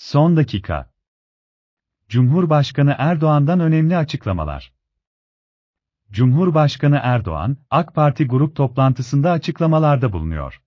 Son dakika. Cumhurbaşkanı Erdoğan'dan önemli açıklamalar. Cumhurbaşkanı Erdoğan, AK Parti grup toplantısında açıklamalarda bulunuyor.